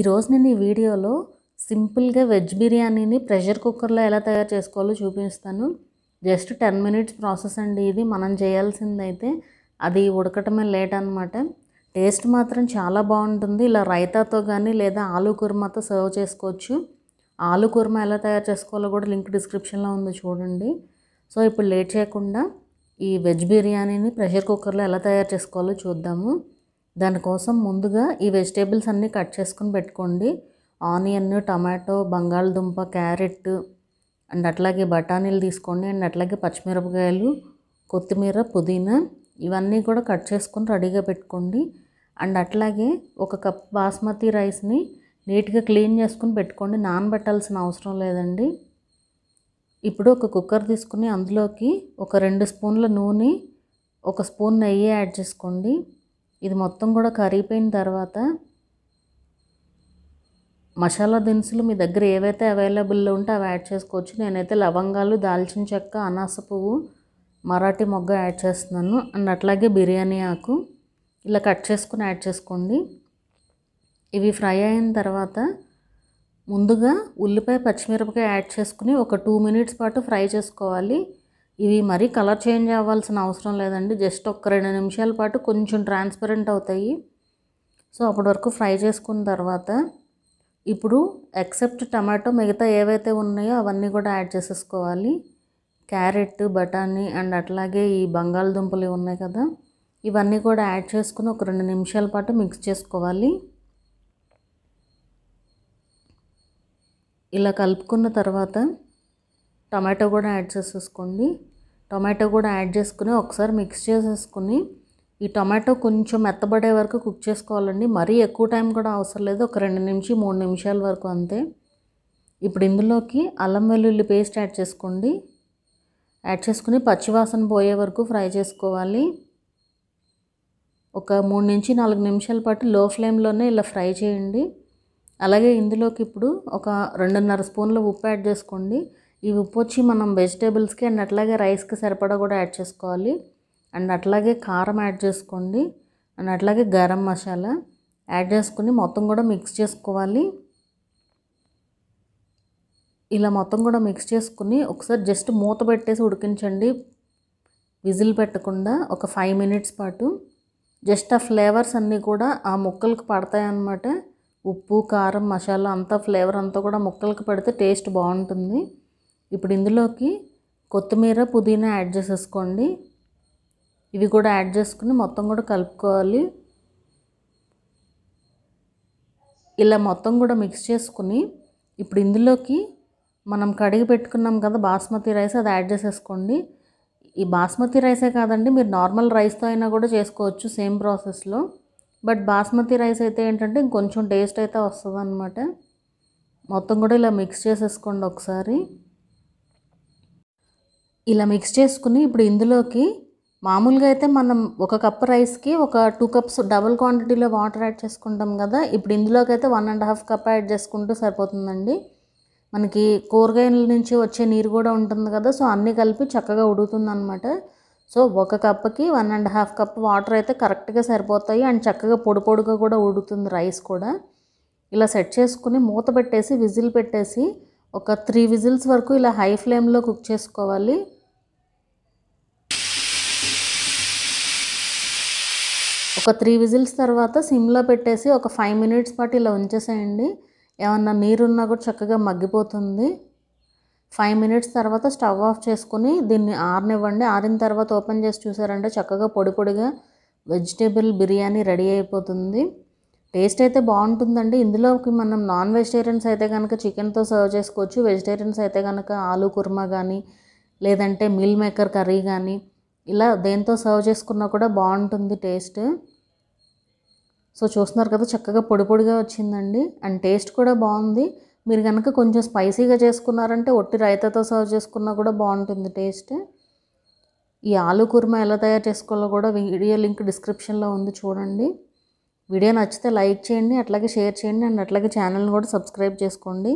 ఈరోజు నేను ఈ వీడియోలో సింపుల్గా వెజ్ బిర్యానీని ప్రెషర్ కుక్కర్లో ఎలా తయారు చేసుకోవాలో చూపిస్తాను జస్ట్ టెన్ మినిట్స్ ప్రాసెస్ అండి ఇది మనం చేయాల్సిందైతే అది ఉడకటమే లేట్ అనమాట టేస్ట్ మాత్రం చాలా బాగుంటుంది ఇలా రైతాతో కానీ లేదా ఆలు కుర్మాతో సర్వ్ చేసుకోవచ్చు ఆలు కుర్మా ఎలా తయారు చేసుకోవాలో కూడా లింక్ డిస్క్రిప్షన్లో ఉంది చూడండి సో ఇప్పుడు లేట్ చేయకుండా ఈ వెజ్ బిర్యానీని ప్రెషర్ కుక్కర్లో ఎలా తయారు చేసుకోవాలో చూద్దాము దానికోసం ముందుగా ఈ వెజిటేబుల్స్ అన్నీ కట్ చేసుకుని పెట్టుకోండి ఆనియన్ టమాటో బంగాళదుంప క్యారెట్ అండ్ అట్లాగే బఠానీలు తీసుకోండి అండ్ అట్లాగే పచ్చిమిరపకాయలు కొత్తిమీర పుదీనా ఇవన్నీ కూడా కట్ చేసుకొని రెడీగా పెట్టుకోండి అండ్ అట్లాగే ఒక కప్ బాస్మతి రైస్ని నీట్గా క్లీన్ చేసుకుని పెట్టుకోండి నానబెట్టాల్సిన అవసరం లేదండి ఇప్పుడు ఒక కుక్కర్ తీసుకుని అందులోకి ఒక రెండు స్పూన్ల నూనె ఒక స్పూన్ నెయ్యి యాడ్ చేసుకోండి ఇది మొత్తం కూడా కరిగిపోయిన తర్వాత మసాలా దినుసులు మీ దగ్గర ఏవైతే అవైలబుల్లో ఉంటే అవి యాడ్ చేసుకోవచ్చు నేనైతే లవంగాలు దాల్చిన చెక్క అనాస పువ్వు మరాఠీ మొగ్గ యాడ్ చేస్తున్నాను అండ్ అట్లాగే బిర్యానీ ఆకు ఇలా కట్ చేసుకుని యాడ్ చేసుకోండి ఇవి ఫ్రై అయిన తర్వాత ముందుగా ఉల్లిపాయ పచ్చిమిరపకాయ యాడ్ చేసుకుని ఒక టూ మినిట్స్ పాటు ఫ్రై చేసుకోవాలి ఇవి మరీ కలర్ చేంజ్ అవ్వాల్సిన అవసరం లేదండి జస్ట్ ఒక రెండు నిమిషాల పాటు కొంచెం ట్రాన్స్పరెంట్ అవుతాయి సో అప్పటి వరకు ఫ్రై చేసుకున్న తర్వాత ఇప్పుడు ఎక్సెప్ట్ టమాటో మిగతా ఏవైతే ఉన్నాయో అవన్నీ కూడా యాడ్ చేసేసుకోవాలి క్యారెట్ బఠానీ అండ్ అట్లాగే ఈ బంగాళదుంపలు ఉన్నాయి కదా ఇవన్నీ కూడా యాడ్ చేసుకుని ఒక రెండు నిమిషాల పాటు మిక్స్ చేసుకోవాలి ఇలా కలుపుకున్న తర్వాత టమాటో కూడా యాడ్ చేసేసుకోండి టొమాటో కూడా యాడ్ చేసుకుని ఒకసారి మిక్స్ చేసేసుకుని ఈ టొమాటో కొంచెం మెత్తబడే వరకు కుక్ చేసుకోవాలండి మరీ ఎక్కువ టైం కూడా అవసరం లేదు ఒక రెండు నిమిషం మూడు నిమిషాల వరకు అంతే ఇప్పుడు ఇందులోకి అల్లం వెల్లుల్లి పేస్ట్ యాడ్ చేసుకోండి యాడ్ చేసుకుని పచ్చివాసన పోయే వరకు ఫ్రై చేసుకోవాలి ఒక మూడు నుంచి నాలుగు నిమిషాల పాటు లో ఫ్లేమ్లోనే ఇలా ఫ్రై చేయండి అలాగే ఇందులోకి ఇప్పుడు ఒక రెండున్నర స్పూన్ల ఉప్పు యాడ్ చేసుకోండి ఇవి ఉప్పు వచ్చి మనం వెజిటేబుల్స్కి అండ్ అట్లాగే రైస్కి సరిపడా కూడా యాడ్ చేసుకోవాలి అండ్ అట్లాగే కారం యాడ్ చేసుకోండి అండ్ అట్లాగే గరం మసాలా యాడ్ చేసుకుని మొత్తం కూడా మిక్స్ చేసుకోవాలి ఇలా మొత్తం కూడా మిక్స్ చేసుకుని ఒకసారి జస్ట్ మూత పెట్టేసి ఉడికించండి విజిల్ పెట్టకుండా ఒక ఫైవ్ మినిట్స్ పాటు జస్ట్ ఆ ఫ్లేవర్స్ అన్నీ కూడా ఆ ముక్కలకు పడతాయన్నమాట ఉప్పు కారం మసాలా అంతా ఫ్లేవర్ అంతా కూడా ముక్కలకు పెడితే టేస్ట్ బాగుంటుంది ఇప్పుడు ఇందులోకి కొత్తిమీర పుదీనా యాడ్ చేసేసుకోండి ఇవి కూడా యాడ్ చేసుకుని మొత్తం కూడా కలుపుకోవాలి ఇలా మొత్తం కూడా మిక్స్ చేసుకుని ఇప్పుడు ఇందులోకి మనం కడిగి పెట్టుకున్నాం కదా బాస్మతి రైస్ అది యాడ్ చేసేసుకోండి ఈ బాస్మతి రైసే కాదండి మీరు నార్మల్ రైస్తో అయినా కూడా చేసుకోవచ్చు సేమ్ ప్రాసెస్లో బట్ బాస్మతి రైస్ అయితే ఏంటంటే ఇంకొంచెం టేస్ట్ అయితే వస్తుంది మొత్తం కూడా ఇలా మిక్స్ చేసేసుకోండి ఒకసారి ఇలా మిక్స్ చేసుకుని ఇప్పుడు ఇందులోకి మామూలుగా అయితే మనం ఒక కప్ రైస్కి ఒక టూ కప్స్ డబుల్ క్వాంటిటీలో వాటర్ యాడ్ చేసుకుంటాం కదా ఇప్పుడు ఇందులోకి అయితే one and half cup add చేసుకుంటే సరిపోతుందండి మనకి కూరగాయల నుంచి వచ్చే నీరు కూడా ఉంటుంది కదా సో అన్నీ కలిపి చక్కగా ఉడుగుతుంది అనమాట సో ఒక కప్కి one and half cup water అయితే కరెక్ట్గా సరిపోతాయి అండ్ చక్కగా పొడి పొడిగా కూడా ఉడుతుంది రైస్ కూడా ఇలా సెట్ చేసుకుని మూత పెట్టేసి విజిల్ పెట్టేసి ఒక త్రీ విజిల్స్ వరకు ఇలా హై ఫ్లేమ్లో కుక్ చేసుకోవాలి ఒక త్రీ విజిల్స్ తర్వాత సిమ్లో పెట్టేసి ఒక ఫైవ్ మినిట్స్ పాటు ఇలా ఉంచేసేయండి ఏమన్నా నీరున్నా కూడా చక్కగా మగ్గిపోతుంది ఫైవ్ మినిట్స్ తర్వాత స్టవ్ ఆఫ్ చేసుకుని దీన్ని ఆరినివ్వండి ఆరిన తర్వాత ఓపెన్ చేసి చూసారంటే చక్కగా పొడి పొడిగా వెజిటేబుల్ బిర్యానీ రెడీ అయిపోతుంది టేస్ట్ అయితే బాగుంటుందండి ఇందులోకి మనం నాన్ వెజిటేరియన్స్ అయితే కనుక చికెన్తో సర్వ్ చేసుకోవచ్చు వెజిటేరియన్స్ అయితే కనుక ఆలు కుర్మా కానీ లేదంటే మీల్ మేకర్ కర్రీ కానీ ఇలా దేంతో సర్వ్ చేసుకున్నా కూడా బాగుంటుంది టేస్ట్ సో చూస్తున్నారు కదా చక్కగా పొడి పొడిగా వచ్చిందండి అండ్ టేస్ట్ కూడా బాగుంది మీరు కనుక కొంచెం స్పైసీగా చేసుకున్నారంటే ఒట్టి రైతాతో సర్వ్ చేసుకున్నా కూడా బాగుంటుంది టేస్ట్ ఈ ఆలు కుర్మా ఎలా తయారు చేసుకోవాలో కూడా వీడియో లింక్ డిస్క్రిప్షన్లో ఉంది చూడండి వీడియో నచ్చితే లైక్ చేయండి అట్లాగే షేర్ చేయండి అండ్ అట్లాగే ఛానల్ని కూడా సబ్స్క్రైబ్ చేసుకోండి